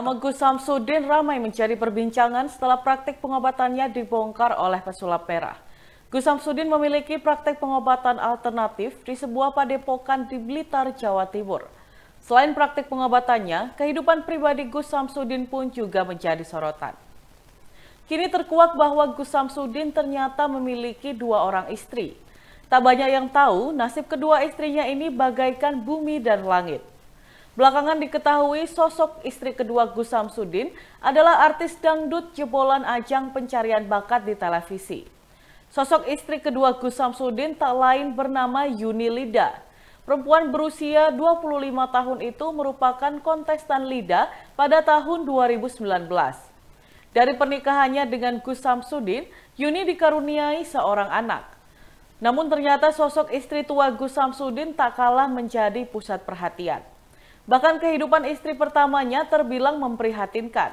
Nama Gus Samsudin ramai mencari perbincangan setelah praktik pengobatannya dibongkar oleh pesulap merah. Gus Samsudin memiliki praktik pengobatan alternatif di sebuah padepokan di Blitar, Jawa Timur. Selain praktik pengobatannya, kehidupan pribadi Gus Samsudin pun juga menjadi sorotan. Kini terkuak bahwa Gus Samsudin ternyata memiliki dua orang istri. Tak banyak yang tahu, nasib kedua istrinya ini bagaikan bumi dan langit. Belakangan diketahui sosok istri kedua Gus Samsudin adalah artis dangdut jebolan ajang pencarian bakat di televisi. Sosok istri kedua Gus Samsudin tak lain bernama Yuni Lida. Perempuan berusia 25 tahun itu merupakan kontestan Lida pada tahun 2019. Dari pernikahannya dengan Gus Samsudin, Yuni dikaruniai seorang anak. Namun ternyata sosok istri tua Gus Samsudin tak kalah menjadi pusat perhatian. Bahkan kehidupan istri pertamanya terbilang memprihatinkan.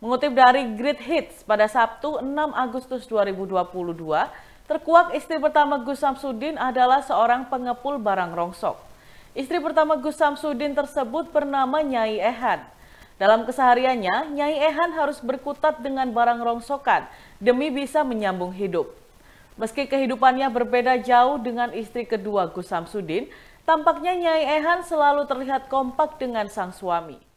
Mengutip dari Great Hits pada Sabtu 6 Agustus 2022, terkuak istri pertama Gus Samsudin adalah seorang pengepul barang rongsok. Istri pertama Gus Samsudin tersebut bernama Nyai Ehan. Dalam kesehariannya, Nyai Ehan harus berkutat dengan barang rongsokan demi bisa menyambung hidup. Meski kehidupannya berbeda jauh dengan istri kedua Gus Samsudin, Tampaknya Nyai Ehan selalu terlihat kompak dengan sang suami.